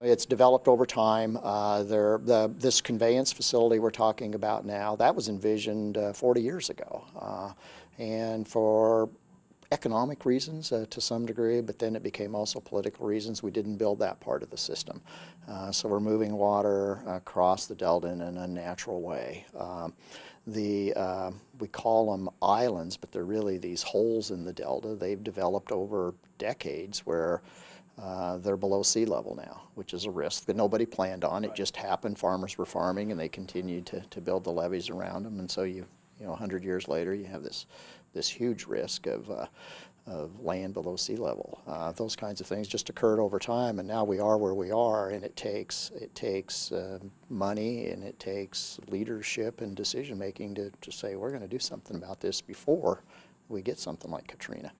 It's developed over time. Uh, there, the, this conveyance facility we're talking about now, that was envisioned uh, 40 years ago. Uh, and for economic reasons uh, to some degree, but then it became also political reasons. We didn't build that part of the system. Uh, so we're moving water across the delta in an unnatural way. Um, the, uh, we call them islands, but they're really these holes in the delta. They've developed over decades where uh, they're below sea level now, which is a risk that nobody planned on. It just happened. Farmers were farming, and they continued to, to build the levees around them, and so you you know, 100 years later, you have this, this huge risk of, uh, of land below sea level. Uh, those kinds of things just occurred over time, and now we are where we are, and it takes, it takes uh, money and it takes leadership and decision making to, to say, we're going to do something about this before we get something like Katrina.